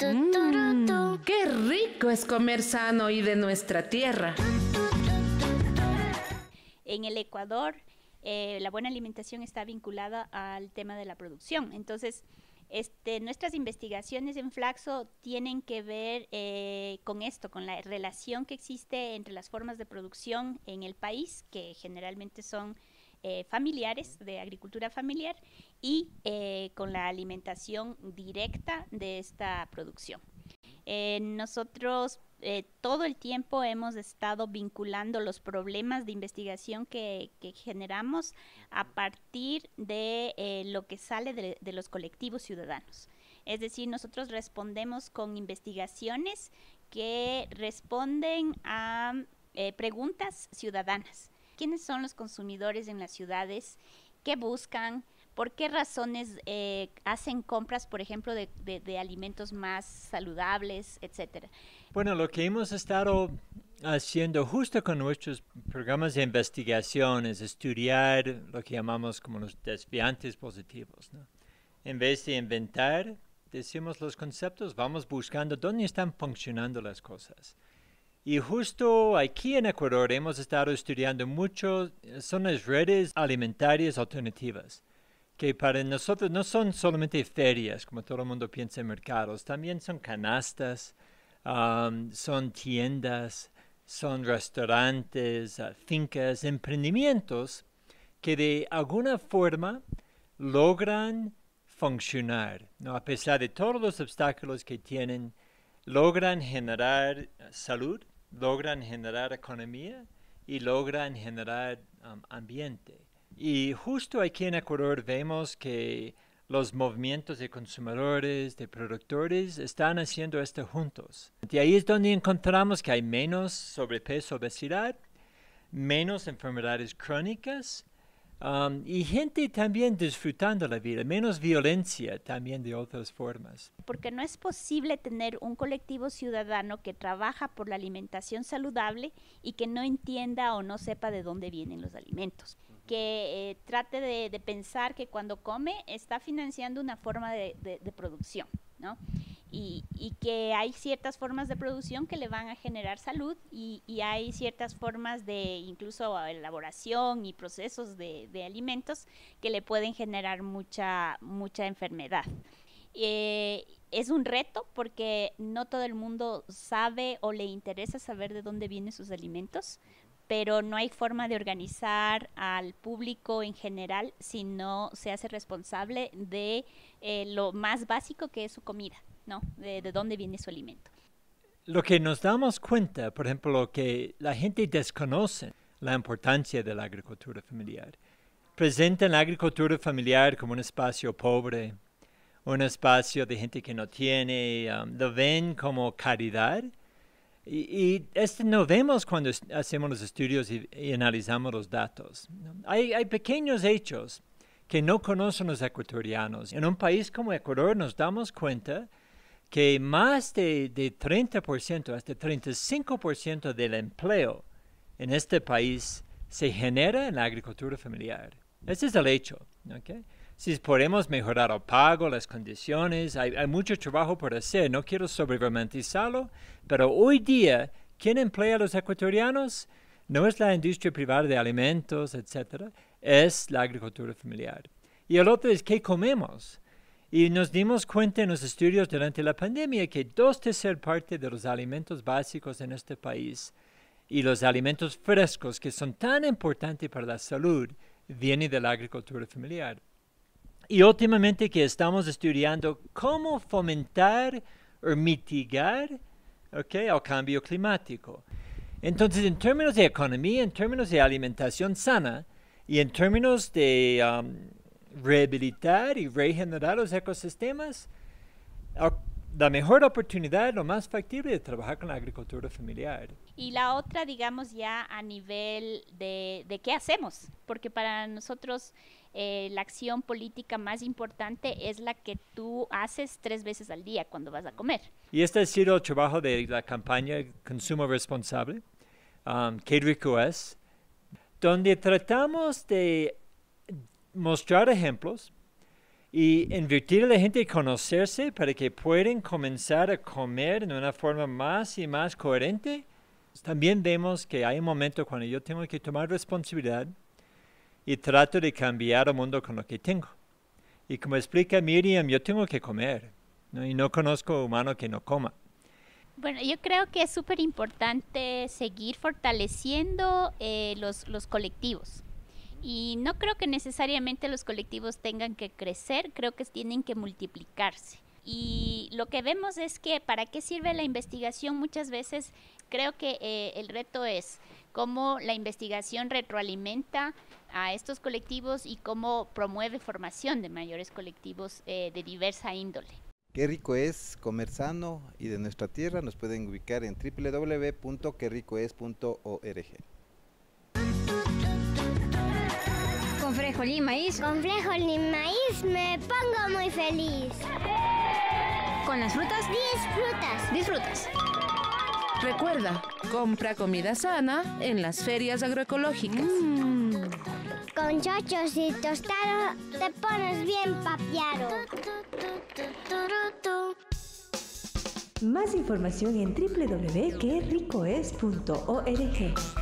Mm, ¡Qué rico es comer sano y de nuestra tierra! En el Ecuador, eh, la buena alimentación está vinculada al tema de la producción. Entonces, este, nuestras investigaciones en Flaxo tienen que ver eh, con esto, con la relación que existe entre las formas de producción en el país, que generalmente son eh, familiares, de agricultura familiar, y eh, con la alimentación directa de esta producción. Eh, nosotros todo el tiempo hemos estado vinculando los problemas de investigación que, generamos a partir de lo que sale de, los colectivos ciudadanos. Es decir, nosotros respondemos con investigaciones que responden a preguntas ciudadanas quiénes son los consumidores en las ciudades, qué buscan, por qué razones eh, hacen compras, por ejemplo, de, alimentos más saludables, etcétera. Bueno, lo que hemos estado haciendo justo con nuestros programas de investigación es estudiar lo que llamamos como los desviantes positivos. En vez de inventar, decimos los conceptos, vamos buscando dónde están funcionando las cosas. Y justo aquí en Ecuador hemos estado estudiando mucho, eh, son las redes alimentarias alternativas, que para nosotros no son solamente ferias, como todo el mundo piensa en mercados, también son canastas, son tiendas, son restaurantes, ah, fincas, emprendimientos que de alguna forma logran funcionar, ¿no? a pesar de todos los obstáculos que tienen, logran generar ah, salud, logran generar economía y logran generar um, ambiente. Y justo aquí en Ecuador vemos que los movimientos de consumidores, de productores, están haciendo esto juntos. Y ahí es donde encontramos que hay menos sobrepeso, obesidad, menos enfermedades crónicas y gente también disfrutando la vida, menos violencia también de otras formas. Porque no es posible tener un colectivo ciudadano que trabaja por la alimentación saludable y que no entienda o no sepa de dónde vienen los alimentos, que eh, trate de, pensar que cuando come está financiando una forma de, de producción, ¿no? y, que hay ciertas formas de producción que le van a generar salud y, hay ciertas formas de incluso elaboración y procesos de, alimentos que le pueden generar mucha, mucha enfermedad. Eh, es un reto porque no todo el mundo sabe o le interesa saber de dónde vienen sus alimentos, pero no hay forma de organizar al público en general si no se hace responsable de eh, lo más básico que es su comida. ¿no? De, dónde viene su alimento. Lo que nos damos cuenta, por ejemplo, lo que la gente desconoce la importancia de la agricultura familiar. Presentan la agricultura familiar como un espacio pobre, un espacio de gente que no tiene, um, lo ven como caridad. Y, esto no vemos cuando hacemos los estudios y, analizamos los datos. Hay, hay, pequeños hechos que no conocen los ecuatorianos. En un país como Ecuador nos damos cuenta que más de, 30%, hasta 35% del empleo en este país se genera en la agricultura familiar. Ese es el hecho. Si podemos mejorar el pago, las condiciones, hay, mucho trabajo por hacer, no quiero sobrevamantizarlo, pero hoy día, ¿quién emplea a los ecuatorianos? No es la industria privada de alimentos, etcétera, es la agricultura familiar. Y el otro es qué comemos. Y nos dimos cuenta en los estudios durante la pandemia que dos terceras parte de los alimentos básicos en este país y los alimentos frescos que son tan importantes para la salud vienen de la agricultura familiar. Y últimamente que estamos estudiando cómo fomentar o mitigar okay, el cambio climático. Entonces, en términos de economía, en términos de alimentación sana y en términos de... Um, rehabilitar y regenerar los ecosistemas, la mejor oportunidad, lo más factible, de trabajar con la agricultura familiar. Y la otra, digamos, ya a nivel de, de qué hacemos, porque para nosotros eh, la acción política más importante es la que tú haces tres veces al día cuando vas a comer. Y este ha sido el trabajo de la campaña Consumo Responsable, um, Qué Rico Es, donde tratamos de mostrar ejemplos y invertir a la gente a conocerse para que puedan comenzar a comer de una forma más y más coherente. También vemos que hay un momento cuando yo tengo que tomar responsabilidad y trato de cambiar el mundo con lo que tengo. Y como explica Miriam, yo tengo que comer y no conozco humano que no coma. Bueno, yo creo que es súper importante seguir fortaleciendo eh, los, los colectivos y no creo que necesariamente los colectivos tengan que crecer, creo que tienen que multiplicarse. Y lo que vemos es que para qué sirve la investigación muchas veces, creo que eh, el reto es cómo la investigación retroalimenta a estos colectivos y cómo promueve formación de mayores colectivos eh, de diversa índole. Qué rico es comer sano y de nuestra tierra nos pueden ubicar en www.querricoes.org. maíz. Con y maíz me pongo muy feliz. ¿Con las frutas? Disfrutas. Disfrutas. Recuerda, compra comida sana en las ferias agroecológicas. Mm. Con chochos y tostado te pones bien papiado. Más información en www.querricoes.org.